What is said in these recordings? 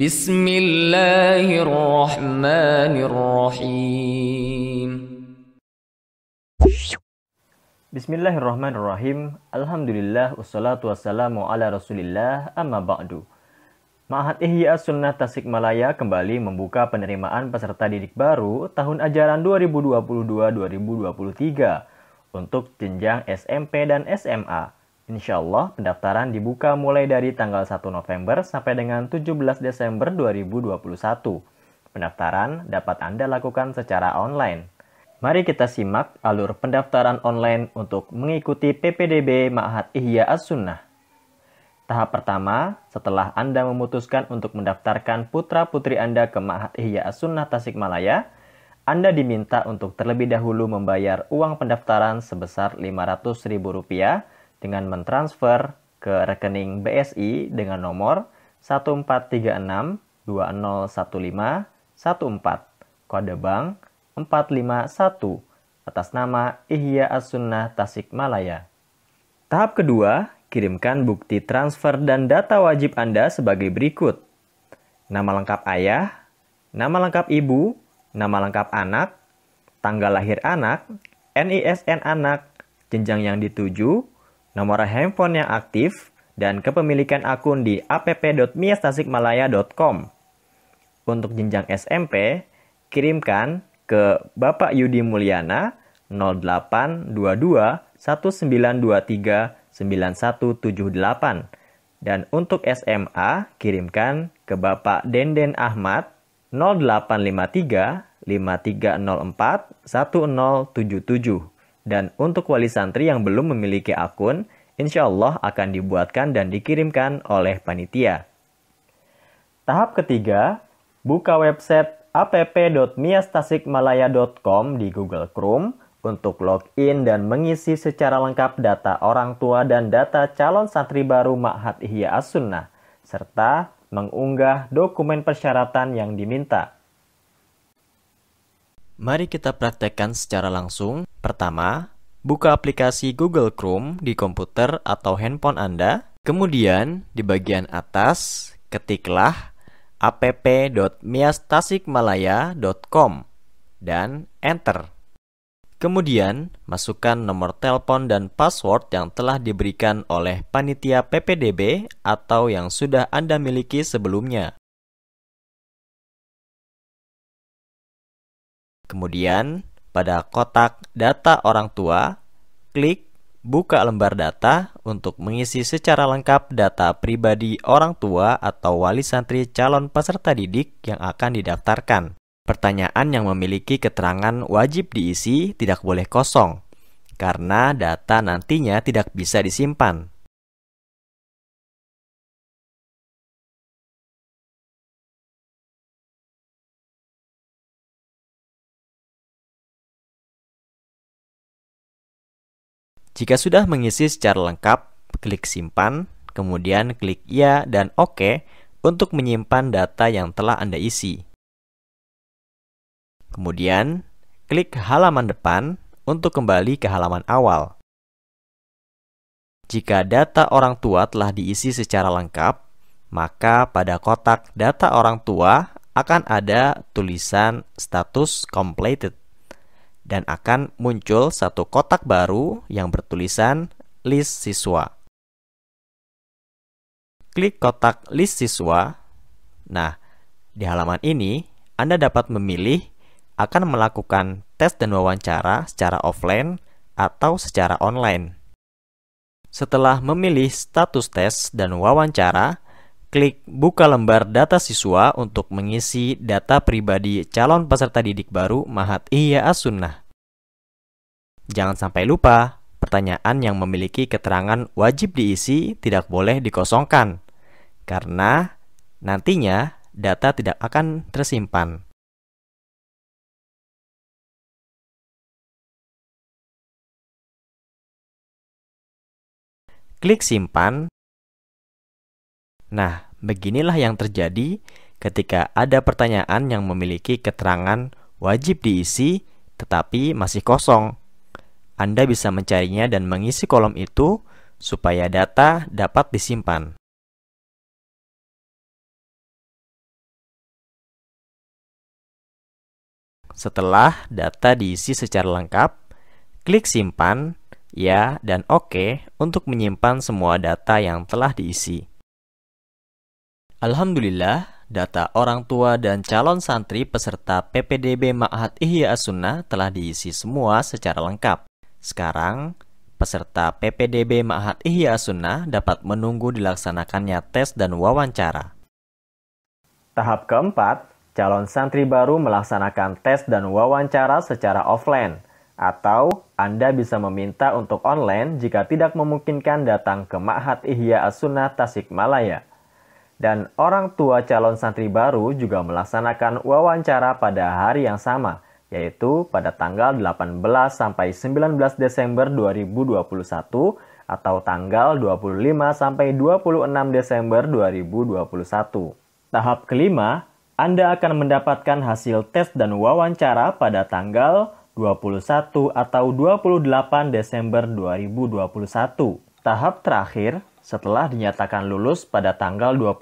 Bismillahirrahmanirrahim. Bismillahirrahmanirrahim. Alhamdulillah wassalatu wassalamu ala Rasulillah amma ba'du. Ma'ahat Ihya Sunnah Tasikmalaya kembali membuka penerimaan peserta didik baru tahun ajaran 2022-2023 untuk jenjang SMP dan SMA. Insya Allah, pendaftaran dibuka mulai dari tanggal 1 November sampai dengan 17 Desember 2021. Pendaftaran dapat Anda lakukan secara online. Mari kita simak alur pendaftaran online untuk mengikuti PPDB Ma'had Ihya As-Sunnah. Tahap pertama, setelah Anda memutuskan untuk mendaftarkan putra-putri Anda ke Ma'had Ihya As-Sunnah Tasikmalaya, anda diminta untuk terlebih dahulu membayar uang pendaftaran sebesar Rp500.000 dengan mentransfer ke rekening BSI dengan nomor 1436201514 kode bank 451 atas nama Ihya As-Sunnah Tasikmalaya. Tahap kedua, kirimkan bukti transfer dan data wajib Anda sebagai berikut. Nama lengkap ayah, nama lengkap ibu, nama lengkap anak, tanggal lahir anak, NISN anak, jenjang yang dituju, nomor handphone yang aktif, dan kepemilikan akun di app.miastasikmalaya.com. Untuk jenjang SMP, kirimkan ke Bapak Yudi Mulyana 082219239178 Dan untuk SMA, kirimkan ke Bapak Denden Ahmad 0853 5304 1077. Dan untuk wali santri yang belum memiliki akun, insya Allah akan dibuatkan dan dikirimkan oleh panitia. Tahap ketiga, buka website app.miastasikmalaya.com di Google Chrome untuk login dan mengisi secara lengkap data orang tua dan data calon santri baru Ma'had Ihya As-Sunnah, serta mengunggah dokumen persyaratan yang diminta. Mari kita praktekkan secara langsung. Pertama, buka aplikasi Google Chrome di komputer atau handphone Anda. Kemudian, di bagian atas, ketiklah app.miastasikmalaya.com dan enter. Kemudian, masukkan nomor telepon dan password yang telah diberikan oleh panitia PPDB atau yang sudah Anda miliki sebelumnya. Kemudian, pada kotak data orang tua, klik buka lembar data untuk mengisi secara lengkap data pribadi orang tua atau wali santri calon peserta didik yang akan didaftarkan. Pertanyaan yang memiliki keterangan wajib diisi tidak boleh kosong, karena data nantinya tidak bisa disimpan. Jika sudah mengisi secara lengkap, klik simpan, kemudian klik ya dan oke OK untuk menyimpan data yang telah Anda isi. Kemudian, klik halaman depan untuk kembali ke halaman awal. Jika data orang tua telah diisi secara lengkap, maka pada kotak data orang tua akan ada tulisan status completed dan akan muncul satu kotak baru yang bertulisan list siswa. Klik kotak list siswa. Nah, di halaman ini Anda dapat memilih akan melakukan tes dan wawancara secara offline atau secara online. Setelah memilih status tes dan wawancara, Klik buka lembar data siswa untuk mengisi data pribadi calon peserta didik baru Mahat Iya As-Sunnah. Jangan sampai lupa, pertanyaan yang memiliki keterangan wajib diisi tidak boleh dikosongkan, karena nantinya data tidak akan tersimpan. Klik simpan Nah, beginilah yang terjadi ketika ada pertanyaan yang memiliki keterangan wajib diisi tetapi masih kosong. Anda bisa mencarinya dan mengisi kolom itu supaya data dapat disimpan. Setelah data diisi secara lengkap, klik simpan, ya, dan oke OK untuk menyimpan semua data yang telah diisi. Alhamdulillah, data orang tua dan calon santri peserta PPDB Ma'had Ihya Sunnah telah diisi semua secara lengkap. Sekarang, peserta PPDB Ma'had Ihya Sunnah dapat menunggu dilaksanakannya tes dan wawancara. Tahap keempat, calon santri baru melaksanakan tes dan wawancara secara offline, atau Anda bisa meminta untuk online jika tidak memungkinkan datang ke Ma'had Ihya Sunnah Tasikmalaya dan orang tua calon santri baru juga melaksanakan wawancara pada hari yang sama, yaitu pada tanggal 18 sampai 19 Desember 2021 atau tanggal 25 sampai 26 Desember 2021. Tahap kelima, Anda akan mendapatkan hasil tes dan wawancara pada tanggal 21 atau 28 Desember 2021. Tahap terakhir, setelah dinyatakan lulus pada tanggal 21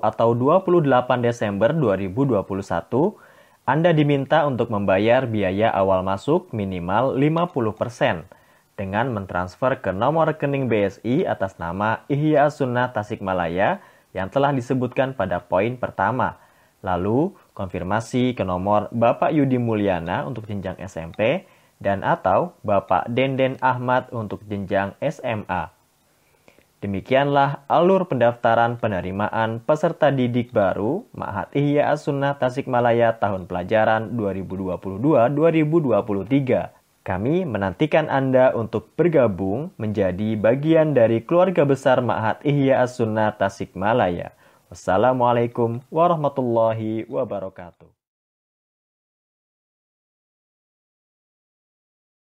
atau 28 Desember 2021, Anda diminta untuk membayar biaya awal masuk minimal 50% dengan mentransfer ke nomor rekening BSI atas nama Ihya Sunnah Tasikmalaya yang telah disebutkan pada poin pertama. Lalu, konfirmasi ke nomor Bapak Yudi Mulyana untuk jenjang SMP dan atau Bapak Denden Ahmad untuk jenjang SMA. Demikianlah alur pendaftaran penerimaan peserta didik baru Ma'had Ihya As-Sunnah Tasikmalaya tahun pelajaran 2022-2023. Kami menantikan Anda untuk bergabung menjadi bagian dari keluarga besar Ma'had Ihya As-Sunnah Tasikmalaya. Wassalamualaikum warahmatullahi wabarakatuh.